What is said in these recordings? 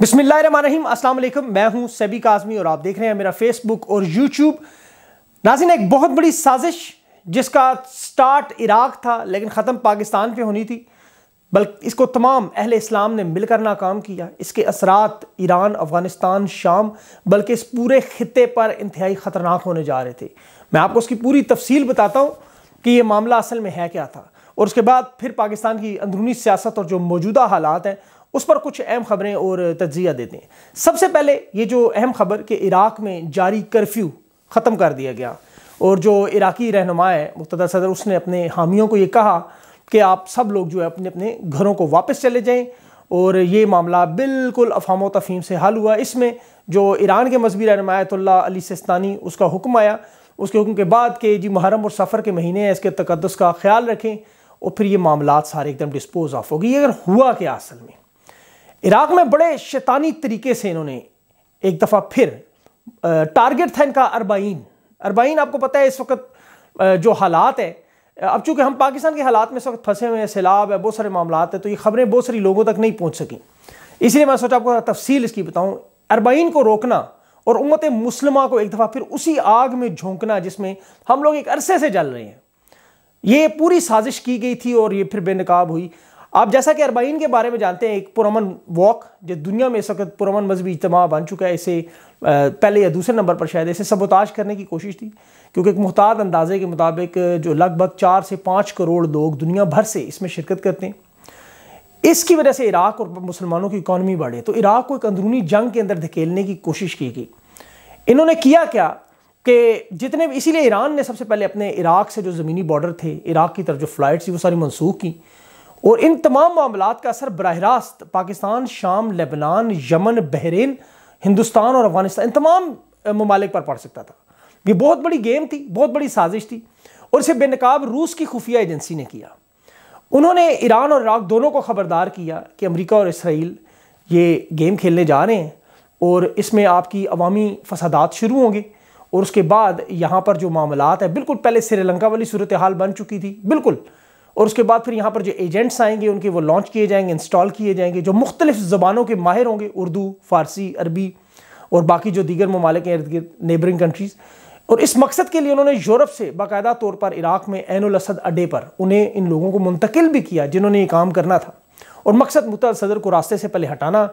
बिस्मिल्लाम अस्सलाम वालेकुम मैं हूं सेबी काजमी और आप देख रहे हैं मेरा फेसबुक और यूट्यूब नाजिन एक बहुत बड़ी साजिश जिसका स्टार्ट इराक था लेकिन ख़त्म पाकिस्तान पे होनी थी बल्कि इसको तमाम अहल इस्लाम ने मिलकर नाकाम किया इसके असरात ईरान अफ़गानिस्तान शाम बल्कि इस पूरे खत्े पर इंतहाई ख़तरनाक होने जा रहे थे मैं आपको उसकी पूरी तफसील बताता हूँ कि ये मामला असल में है क्या था और उसके बाद फिर पाकिस्तान की अंदरूनी सियासत और जो मौजूदा हालात हैं उस पर कुछ अहम खबरें और तजिया देते हैं सबसे पहले ये जो अहम खबर कि इराक़ में जारी कर्फ्यू ख़त्म कर दिया गया और जो इराकी रहनुमा है मुतदा सदर उसने अपने हामियों को ये कहा कि आप सब लोग जो है अपने अपने घरों को वापस चले जाएँ और ये मामला बिल्कुल अफाम तफीम से हल हुआ इसमें जो ईरान के मजहबी रहनुमायतुल्ला अली सिस्तानी उसका हुक्म आया उसके हुक्म के बाद के जी मुहरम और सफ़र के महीने हैं इसके तकदस का ख्याल रखें और फिर ये मामला सारे एकदम डिस्पोज ऑफ हो गए अगर हुआ क्या असल में इराक में बड़े शैतानी तरीके से इन्होंने एक दफ़ा फिर टारगेट था इनका अरबाइन अरबाइन आपको पता है इस वक्त जो हालात है अब चूंकि हम पाकिस्तान के हालात में इस वक्त फंसे हुए हैं सैलाब है बहुत सारे मामला हैं तो ये खबरें बहुत सारी लोगों तक नहीं पहुँच सकें इसलिए मैं सोचा आपको तफसील इसकी बताऊँ अरबाइन को रोकना और उमत मुसलमा को एक दफ़ा फिर उसी आग में झोंकना जिसमें हम लोग एक अरसे से जल रहे हैं ये पूरी साजिश की गई थी और ये फिर बेनकाब हुई आप जैसा कि अरबाइन के बारे में जानते हैं एक पुरमन वॉक जो दुनिया में इस वक्त पुरमन मजहबी इजतम बन चुका है इसे पहले या दूसरे नंबर पर शायद इसे सबोताज करने की कोशिश थी क्योंकि एक मुहताद अंदाजे के मुताबिक जो लगभग चार से पाँच करोड़ लोग दुनिया भर से इसमें शिरकत करते हैं इसकी वजह से इराक और मुसलमानों की इकानमी बढ़े तो इराक को एक अंदरूनी जंग के अंदर धकेलने की कोशिश की गई इन्होंने किया क्या कि जितने भी इसीलिए ईरान ने सबसे पहले अपने इराक से जो ज़मीनी बॉर्डर थे इराक की तरफ जो फ्लाइट थी वो सारी मनसूख की और इन तमाम मामला का असर बरह रास्त पाकिस्तान शाम लेबनान यमन बहरीन हिंदुस्तान और अफगानिस्तान इन तमाम ममालिक पर पड़ सकता था ये बहुत बड़ी गेम थी बहुत बड़ी साजिश थी और इसे बेनकाब रूस की खुफिया एजेंसी ने किया उन्होंने ईरान और इराक दोनों को ख़बरदार किया कि अमरीका और इसराइल ये गेम खेलने जा रहे हैं और इसमें आपकी अवामी फसादात शुरू होंगे और उसके बाद यहाँ पर जो मामला है बिल्कुल पहले श्रीलंका वाली सूरत हाल बन चुकी थी बिल्कुल और उसके बाद फिर यहाँ पर जो एजेंट्स आएंगे उनके वो लॉन्च किए जाएंगे इंस्टॉल किए जाएंगे जो मुख्तलिफ ज़बानों के माहिर होंगे उर्दू फारसी अरबी और बाकी जो दीगर ममालिक हैं नेबरिंग कंट्रीज़ और इस मकसद के लिए उन्होंने यूरोप से बाकायदा तौर पर इराक़ में एन असद अड्डे पर उन्हें इन लोगों को मुंतकिल भी किया जिन्होंने ये काम करना था और मकसद मुत सदर को रास्ते से पहले हटाना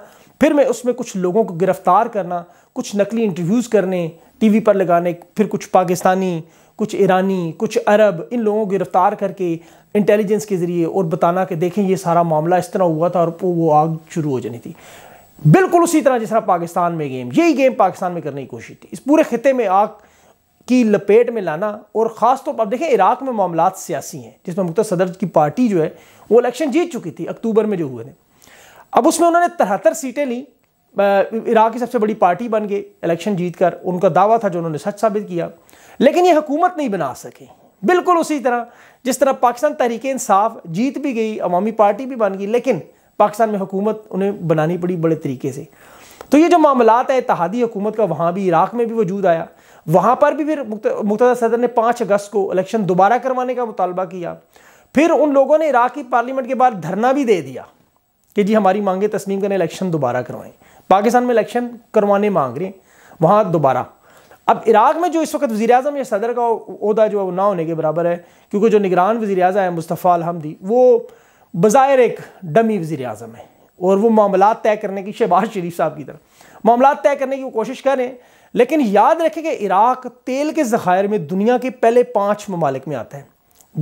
फिर मैं उसमें कुछ लोगों को गिरफ्तार करना कुछ नकली इंटरव्यूज़ करने वी पर लगाने फिर कुछ पाकिस्तानी कुछ ईरानी कुछ अरब इन लोगों को गिरफ्तार करके इंटेलिजेंस के ज़रिए और बताना कि देखें ये सारा मामला इस तरह हुआ था और वो आग शुरू हो जानी थी बिल्कुल उसी तरह जिस तरह पाकिस्तान में गेम यही गेम पाकिस्तान में करने की कोशिश थी इस पूरे खत्े में आग की लपेट में लाना और ख़ास तौर तो पर देखें इराक़ में मामला सियासी हैं जिसमें मुख्तर सदर की पार्टी जो है वो इलेक्शन जीत चुकी थी अक्टूबर में जो हुए थे अब उसमें उन्होंने तिहत्तर सीटें ली इराक़ की सबसे बड़ी पार्टी बन गई इलेक्शन जीत कर उनका दावा था जो उन्होंने सच साबित किया लेकिन ये हुकूमत नहीं बना सके बिल्कुल उसी तरह जिस तरह पाकिस्तान तहरीक इंसाफ जीत भी गई अवामी पार्टी भी बन गई लेकिन पाकिस्तान में हुकूमत उन्हें बनानी पड़ी बड़े तरीके से तो ये जो मामला है इतिहादी हुकूमत का वहाँ भी इराक़ में भी वजूद आया वहाँ पर भी फिर मुख्त सदर ने पाँच अगस्त को इलेक्शन दोबारा करवाने का मुतालबा किया फिर उन लोगों ने इराक़ की पार्लियामेंट के बाद धरना भी दे दिया कि जी हमारी मांगे तस्लीम करें इलेक्शन दोबारा करवाएं पाकिस्तान में इलेक्शन करवाने मांग रहे हैं वहाँ दोबारा अब इराक में जो इस वक्त वजी अजम या सदर का अहदा जो है ना होने के बराबर है क्योंकि जो निगरान वजी अजम है मुस्तफ़ा अलहमदी वो बज़ाहिर एक डमी वजी अजम है और वो मामला तय करने की शहबाज शरीफ साहब की तरफ मामला तय करने की वो कोशिश करें लेकिन याद रखें कि इराक तेल के ज़खायर में दुनिया के पहले पाँच ममालिक में आता है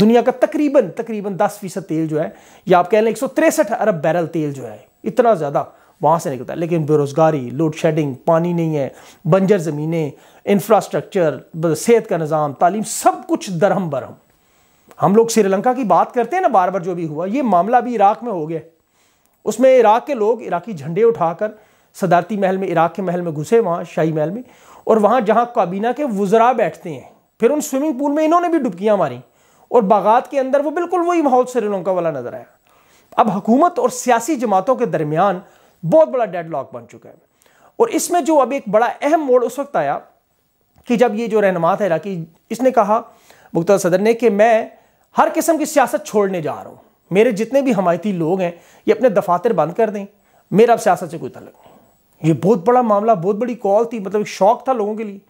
दुनिया का तकरीबन तकरीबन दस फीसद तेल जो है या आप कह लें एक सौ तिरसठ अरब बैरल तेल जो है इतना ज़्यादा वहाँ से निकलता है लेकिन बेरोज़गारी लोड शेडिंग पानी नहीं है बंजर ज़मीनें इंफ्रास्ट्रक्चर सेहत का निज़ाम तालीम सब कुछ दरहम बरहम हम लोग श्रीलंका की बात करते हैं ना बार बार जो भी हुआ ये मामला भी इराक में हो गया उसमें इराक के लोग इराकी झंडे उठाकर सदारती महल में इराक के महल में घुसे वहाँ शाही महल में और वहाँ जहाँ काबीना के वज़रा बैठते हैं फिर उन स्विमिंग पूल में इन्होंने भी डुबकियाँ मारी और बागात के अंदर वो बिल्कुल वही माहौल श्रीलंका वाला नज़र आया अब हुकूमत और सियासी जमातों के दरमियान बहुत बड़ा डेडलॉक बन चुका है और इसमें जो अब एक बड़ा अहम मोड़ उस वक्त आया कि जब ये जो रहनमा था इराकी इसने कहा मुख्तार सदर ने कि मैं हर किस्म की सियासत छोड़ने जा रहा हूँ मेरे जितने भी हमायती लोग हैं ये अपने दफातर बंद कर दें मेरा अब सियासत से कोई तलक नहीं ये बहुत बड़ा मामला बहुत बड़ी कॉल थी मतलब एक शौक था लोगों के लिए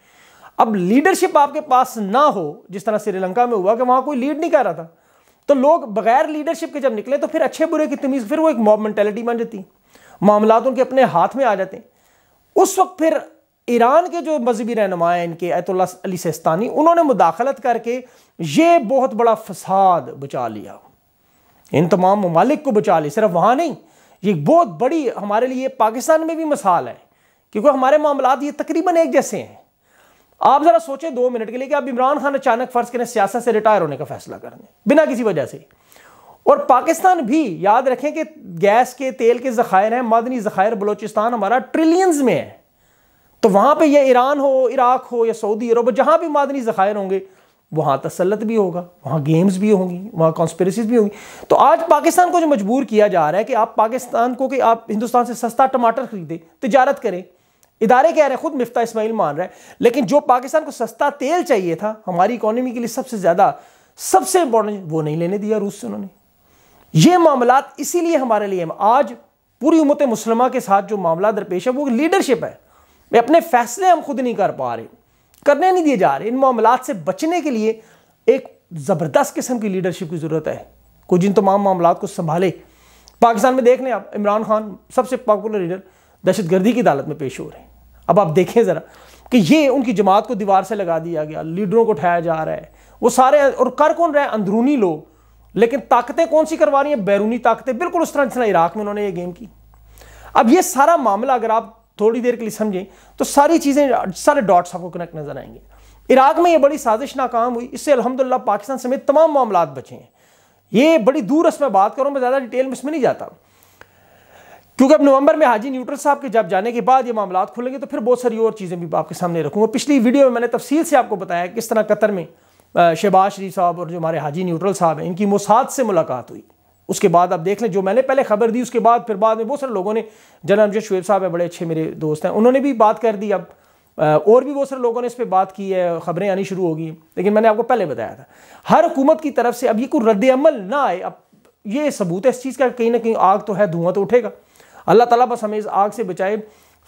अब लीडरशिप आपके पास ना हो जिस तरह श्रीलंका में हुआ कि वहाँ कोई लीड नहीं कर रहा था तो लोग बगैर लीडरशिप के जब निकले तो फिर अच्छे बुरे की तमीज़ फिर वो एक मॉब मैंटेलिटी बन जाती मामला उनके अपने हाथ में आ जाते हैं उस वक्त फिर ईरान के जो मजहबी रहनुमा हैं इनके अतुल्ला अली सेस्तानी उन्होंने मुदाखलत करके ये बहुत बड़ा फसाद बचा लिया इन तमाम ममालिक को बचा लिया सिर्फ वहाँ नहीं ये बहुत बड़ी हमारे लिए पाकिस्तान में भी मिसाल है क्योंकि हमारे मामला ये तकरीबन एक जैसे हैं आप ज़रा सोचें दो मिनट के लिए कि आप इमरान खान अचानक फ़र्ज़ करें सियासत से रिटायर होने का फैसला कर दें बिना किसी वजह से और पाकिस्तान भी याद रखें कि गैस के तेल के ज़खायर हैं मदनी ज़खायर बलोचिस्तान हमारा ट्रिलियंस में है तो वहाँ पे ये ईरान हो इराक हो या सऊदी अरब जहाँ भी मादनी ज़खायर होंगे वहाँ तसलत भी होगा वहाँ गेम्स भी होंगी वहाँ कॉन्स्परेसीज भी होंगी तो आज पाकिस्तान को जो मजबूर किया जा रहा है कि आप पाकिस्तान को कि आप हिंदुस्तान से सस्ता टमाटर खरीदें तजारत करें इदारे कह रहे हैं खुद मिफ्ता इसमाइल मान रहा है लेकिन जो पाकिस्तान को सस्ता तेल चाहिए था हमारी इकोनॉमी के लिए सबसे ज़्यादा सबसे इंपॉर्टेंट वो नहीं लेने दिया रूस से उन्होंने ये मामला इसीलिए हमारे लिए आज पूरी उमत मुसलमा के साथ जो मामला दरपेश है वो लीडरशिप है अपने फैसले हम खुद नहीं कर पा रहे करने नहीं दिए जा रहे इन मामला से बचने के लिए एक ज़बरदस्त किस्म की लीडरशिप की ज़रूरत है कुछ इन तमाम मामला को संभाले पाकिस्तान में देख लें आप इमरान खान सबसे पॉपुलर लीडर दहशत गर्दी की अदालत में पेश हो रहे हैं अब आप देखें ज़रा कि ये उनकी जमात को दीवार से लगा दिया गया लीडरों को उठाया जा रहा है वो सारे और कर कौन रहे अंदरूनी लोग लेकिन ताकतें कौन सी करवा रही हैं बैरूनी ताकतें बिल्कुल उस तरह जिस इराक में उन्होंने ये गेम की अब ये सारा मामला अगर आप थोड़ी देर के लिए समझें तो सारी चीज़ें सारे डॉट्स आपको कनेक्ट नजर आएंगे इराक में ये बड़ी साजिश नाकाम हुई इससे अलहमदिल्ला पाकिस्तान समेत तमाम मामला बचे हैं ये बड़ी दूर रस में बात करूँ मैं ज़्यादा डिटेल में इसमें नहीं जाता क्योंकि अब नवंबर में हाजी न्यूट्रल साहब के जब जाने के बाद ये मामला खुलेंगे तो फिर बहुत सारी और चीज़ें भी आपके सामने रखूँगा पिछली वीडियो में मैंने तफसील से आपको बताया किस तरह कतर में शहबाज शरीफ साहब और जो हमारे हाजी न्यूट्रल साहब हैं इनकी मुसाद से मुलाकात हुई उसके बाद आप देख लें जो मैंने पहले खबर दी उसके बाद फिर बाद में बहुत सारे लोगों ने जना अमजद शुएब साहब हैं बड़े अच्छे मेरे दोस्त हैं उन्होंने भी बात कर दी अब और भी बहुत सारे लोगों ने इस पर बात की है खबरें आनी शुरू हो गई लेकिन मैंने आपको पहले बताया था हर हुकूमत की तरफ से अब ये कोई रद्दमल ना आए अब ये सबूत है इस चीज़ का कहीं ना कहीं आग तो है धुआं तो उठेगा अल्लाह ताला बस हमें इस आग से बचाए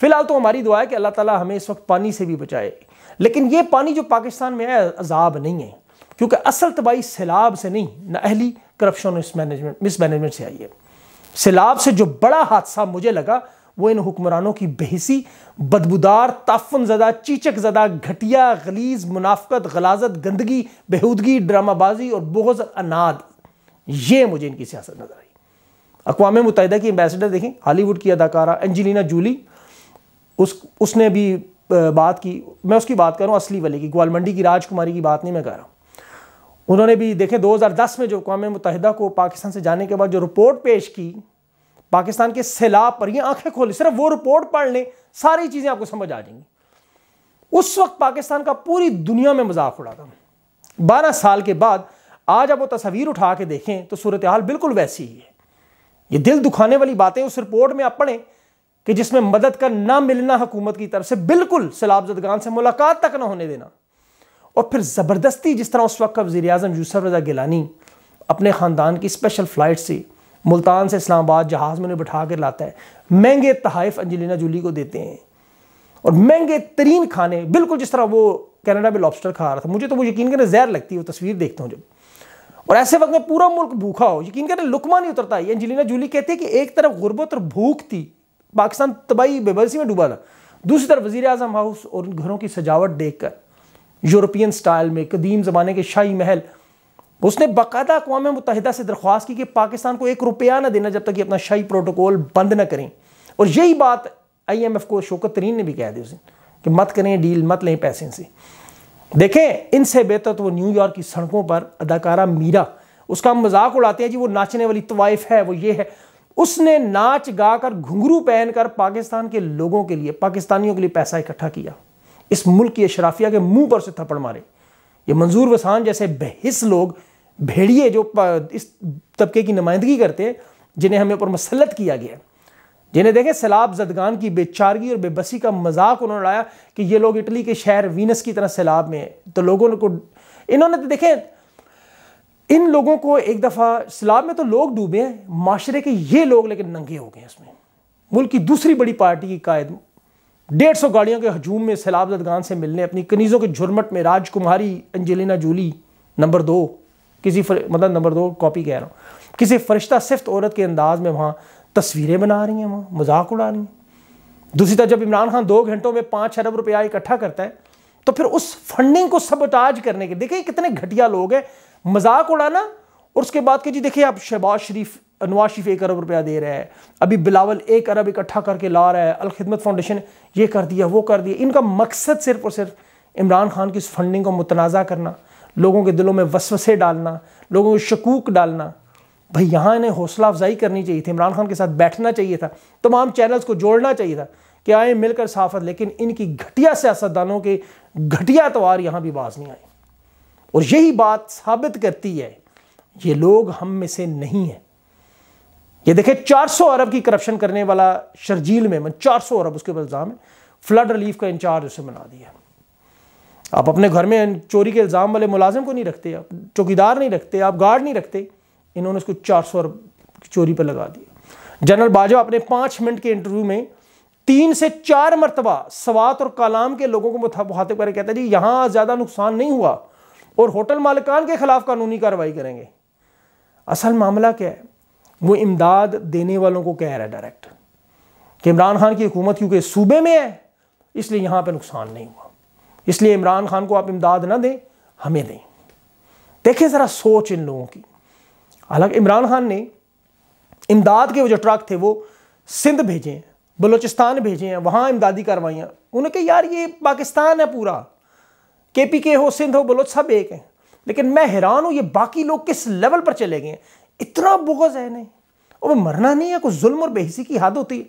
फिलहाल तो हमारी दुआ है कि अल्लाह ताला हमें इस वक्त पानी से भी बचाए लेकिन ये पानी जो पाकिस्तान में है अजाब नहीं है क्योंकि असल तबाही सैलाब से नहीं अहली करप्शन और मैनेजमेंट मिसमैनेजमेंट से आई है सैलाब से जो बड़ा हादसा मुझे लगा वो इन हुक्मरानों की बेहसी बदबूदार ताफन ज़दा चीचक ज़दा घटिया गलीज मुनाफ्त गलाजत गंदगी बेहूदगी ड्रामाबाजी और बहुत अनाद ये मुझे इनकी सियासत नज़र आई अकवा मुतहदा की एम्बेसडर देखें हॉलीवुड की अदाकारा एंजेलिना जूली उस उसने भी बात की मैं उसकी बात कर रहा हूँ असली वाले की ग्वालमंडी की राजकुमारी की बात नहीं मैं कह रहा हूँ उन्होंने भी देखें 2010 में जो अकवा मुतहदा को पाकिस्तान से जाने के बाद जो रिपोर्ट पेश की पाकिस्तान के सैलाब पर ये आंखें खोली सिर्फ वो रिपोर्ट पढ़ लें सारी चीज़ें आपको समझ आ जाएंगी उस वक्त पाकिस्तान का पूरी दुनिया में मजाक उड़ा था बारह साल के बाद आज आप वो तस्वीर उठा के देखें तो सूरत हाल बिल्कुल वैसी ही है ये दिल दुखाने वाली बातें उस रिपोर्ट में आप पढ़ें कि जिसमें मदद का ना मिलना हुकूमत की तरफ से बिल्कुल सैलाब जदगान से मुलाकात तक ना होने देना और फिर ज़बरदस्ती जिस तरह उस वक्त का वजी अजम यूसफ रजा गिलानी अपने ख़ानदान की स्पेशल फ़्लाइट से मुल्तान से इस्लामाबाद जहाज़ में उन्हें बैठा कर लाता है महंगे तहफ़ अंजलिना जूली को देते हैं और महंगे तरीन खाने बिल्कुल जिस तरह वो कैनेडा में लॉबस्टर खा रहा था मुझे तो वो यकीन करें जहर लगती है वो तस्वीर देखता हूँ जब और ऐसे वक्त में पूरा मुल्क भूखा हो यकीन करें लुकमा नहीं उतरता ये अंजलिना जूली कहती है कि एक तरफ गुर्बत और भूख थी पाकिस्तान तबाही बेबरसी में डूबा था दूसरी तरफ वजीर अजम हाउस और घरों की सजावट देख कर यूरोपियन स्टाइल में कदीम ज़माने के शाही महल उसने बाकायदा अकवा मुतहदा से दरख्वास्त की कि पाकिस्तान को एक रुपया ना देना जब तक कि अपना शाही प्रोटोकॉल बंद ना करें और यही बात आई एम एफ को शोकत तरीन ने भी कह दी उस दिन कि मत करें डील मत लें पैसे से देखें इनसे बेहतर तो वो न्यूयॉर्क की सड़कों पर अदाकारा मीरा उसका मजाक उड़ाते हैं जी वो नाचने वाली तवाइफ है वो ये है उसने नाच गाकर घुंघरू पहनकर पाकिस्तान के लोगों के लिए पाकिस्तानियों के लिए पैसा इकट्ठा किया इस मुल्क की अशराफिया के मुंह पर से थप्पड़ मारे ये मंजूर वसान जैसे बेहिस लोग भेड़िए जो इस तबके की नुमाइंदगी करते हैं जिन्हें हमें ऊपर मसलत किया गया जिन्हें देखें सैलाब जदगान की बेचारगी और बेबसी का मजाक उन्होंने उड़ाया कि ये लोग इटली के शहर वीनस की तरह सैलाब में तो लोगों ने को इन्होंने तो देखें इन लोगों को एक दफ़ा सैलाब में तो लोग डूबे हैं माशरे के ये लोग लेकिन नंगे हो गए इसमें मुल्क की दूसरी बड़ी पार्टी की कायद डेढ़ सौ गाड़ियों के हजूम में सैलाब जदगान से मिलने अपनी कनीज़ों के झुरमट में राजकुमारी अंजलिना जूली नंबर दो किसी फर, मतलब नंबर दो कॉपी कह रहा हूँ किसी फरिश्ता सिफ्त औरत के अंदाज में वहाँ तस्वीरें बना रही हैं वहाँ मजाक उड़ा रही हैं दूसरी तरफ जब इमरान खान दो घंटों में पाँच अरब रुपया इकट्ठा करता है तो फिर उस फंडिंग को सबटाज करने के देखिए कितने घटिया लोग हैं मजाक उड़ाना और उसके बाद के जी देखिए आप शहबाज शरीफ नवाज शरीफ एक अरब रुपया दे रहा है अभी बिलावल एक अरब इकट्ठा करके ला रहा है अलखदमत फाउंडेशन ये कर दिया वो कर दिया इनका मकसद सिर्फ और सिर्फ इमरान खान की इस फंडिंग को मुतनाज़ा करना लोगों के दिलों में वसवसे डालना लोगों को शकूक डालना भाई यहाँ इन्हें हौसला अफजाई करनी चाहिए थी इमरान खान के साथ बैठना चाहिए था तमाम चैनल्स को जोड़ना चाहिए था कि आए मिलकर साफत लेकिन इनकी घटिया सियासतदानों के घटिया तवार यहाँ भी बाज नहीं आए और यही बात साबित करती है ये लोग हम में से नहीं है ये देखे 400 अरब की करप्शन करने वाला शर्जील में मन 400 अरब उसके ऊपर इल्ज़ाम है फ्लड रिलीफ का इंचार्ज उसे बना दिया आप अपने घर में चोरी के इल्ज़ाम वाले मुलाजिम को नहीं रखते आप चौकीदार नहीं रखते आप गार्ड नहीं रखते इन्होंने उसको चार सौ अरब की चोरी पर लगा दिया जनरल बाजवा अपने पांच मिनट के इंटरव्यू में तीन से चार मरतबा सवात और कलाम के लोगों को मुहातिब करके कहता है जी यहां ज़्यादा नुकसान नहीं हुआ और होटल मालिकान के खिलाफ कानूनी कार्रवाई करेंगे असल मामला क्या है वो इमदाद देने वालों को कह रहा है डायरेक्ट कि इमरान खान की हुकूमत क्योंकि सूबे में है इसलिए यहाँ पर नुकसान नहीं हुआ इसलिए इमरान खान को आप इमदाद ना दें हमें दें देखिए ज़रा सोच इन लोगों की हालांकि इमरान खान ने इमदाद के वो जो ट्रक थे वो सिंध भेजे हैं बलोचिस्तान भेजे हैं वहाँ इमदादी कार्रवाइयाँ उन्होंने कहा यार ये पाकिस्तान है पूरा के पी के हो सिंध हो बलोच सब एक हैं लेकिन मैं हैरान हूँ ये बाकी लोग किस लेवल पर चले गए इतना बोगज है नहीं और मरना नहीं है कुछ जुल्म और बेहसी की हद होती है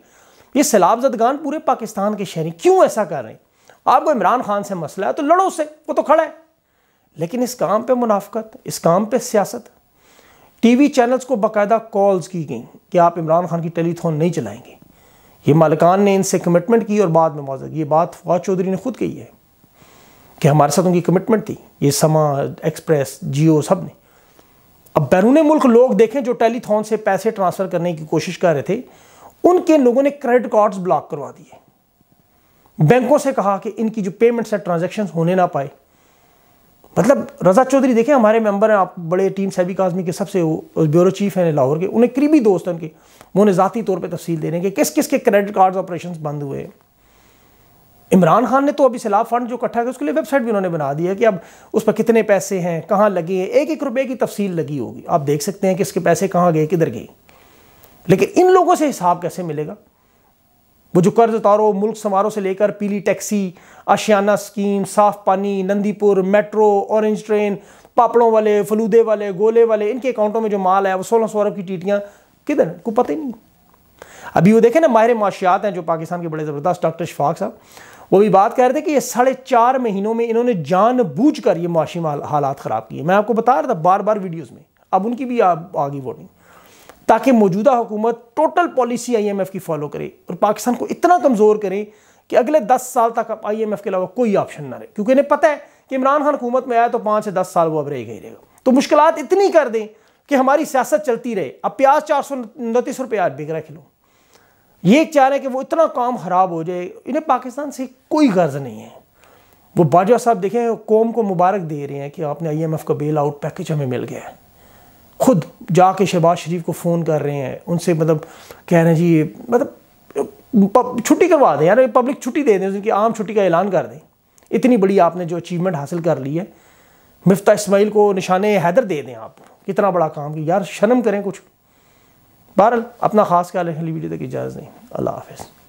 ये सैलाब जदगान पूरे पाकिस्तान के शहरी क्यों ऐसा कर रहे हैं आपको इमरान खान से मसला है तो लड़ो उससे वो तो खड़ा है लेकिन इस काम पर मुनाफ्त इस काम पर सियासत टी वी चैनल्स को बाकायदा कॉल्स की गई कि आप इमरान खान की टेलीथोन नहीं चलाएंगे ये मालकान ने इनसे कमिटमेंट की और बाद में मौजूद ये बात फवाद चौधरी ने खुद कही है कि हमारे साथ उनकी कमिटमेंट थी ये समा एक्सप्रेस जियो सब ने अब बैरून मुल्क लोग देखें जो टेलीथॉन से पैसे ट्रांसफ़र करने की कोशिश कर रहे थे उनके लोगों ने क्रेडिट कार्ड्स ब्लॉक करवा दिए बैंकों से कहा कि इनकी जो पेमेंट्स है ट्रांजेक्शन होने ना पाए मतलब रजा चौधरी देखें हमारे मेंबर हैं आप बड़े टीम सैबिक आजमी के सबसे ब्यूरो चीफ हैं लाहौर के उन्हें करीबी दोस्त हैं उनके वो उन्हें ज़ाती तौर पर तफसील दे रहे हैं कि किस किस के क्रेडिट कार्ड ऑपरेशन बंद हुए हैं इमरान खान ने तो अभी सैलाब फंड जो इकट्ठा किया उसके लिए वेबसाइट भी उन्होंने बना दिया है कि अब उस पर कितने पैसे हैं कहाँ लगे हैं एक एक रुपये की तफसील लगी होगी आप देख सकते हैं कि इसके पैसे कहाँ गए किधर गए लेकिन इन लोगों से हिसाब कैसे मिलेगा वो जो कर्ज उतारो मुल्क समारोह से लेकर पीली टैक्सी आशियाना स्कीम साफ पानी नंदीपुर मेट्रो ऑरेंज ट्रेन पापड़ों वाले फलूदे वाले गोले वाले इनके अकाउंटों में जो माल है वो सोलह सौ अरब की टीटियाँ किधर को पता ही नहीं अभी वो देखें ना माहिर माशियात हैं जो पाकिस्तान के बड़े ज़बरदस्त डॉक्टर शफाक साहब वो भी बात कह रहे थे कि ये साढ़े चार महीनों में इन्होंने जान बूझ कर ये मुआशी हालात ख़राब किए मैं आपको बता रहा था बार बार वीडियोज़ में अब उनकी भी आ, आ गई वोटिंग ताकि मौजूदा हुकूमत टोटल पॉलिसी आईएमएफ की फॉलो करे और पाकिस्तान को इतना कमज़ोर करे कि अगले दस साल तक अब आई के अलावा कोई ऑप्शन ना रहे क्योंकि इन्हें पता है कि इमरान खान हुकूमत में आया तो पाँच से दस साल वो अब रह गई रहेगा तो मुश्किल इतनी कर दें कि हमारी सियासत चलती रहे अब प्याज चार सौ उनतीस रुपये आज बिक रहा किलो ये चाह रहे हैं कि वो इतना काम ख़राब हो जाए इन्हें पाकिस्तान से कोई गर्ज नहीं है वो बाजवा साहब देखें कौम को मुबारक दे रहे हैं कि आपने आईएमएफ का बेल आउट पैकेज हमें मिल गया है खुद जाके शहबाज शरीफ को फ़ोन कर रहे हैं उनसे मतलब कह रहे हैं जी मतलब छुट्टी करवा दें यार पब्लिक छुट्टी दे दें उनकी आम छुट्टी का ऐलान कर दें इतनी बड़ी आपने जो अचीवमेंट हासिल कर ली है मिफ्ता इसमाइल को निशान हैदर दे दें आप कितना बड़ा काम कि यार शर्म करें कुछ बहरल अपना ख़ास ख्याल रखने वीडियो तक इजाज़त नहीं अल्लाह हाफिज़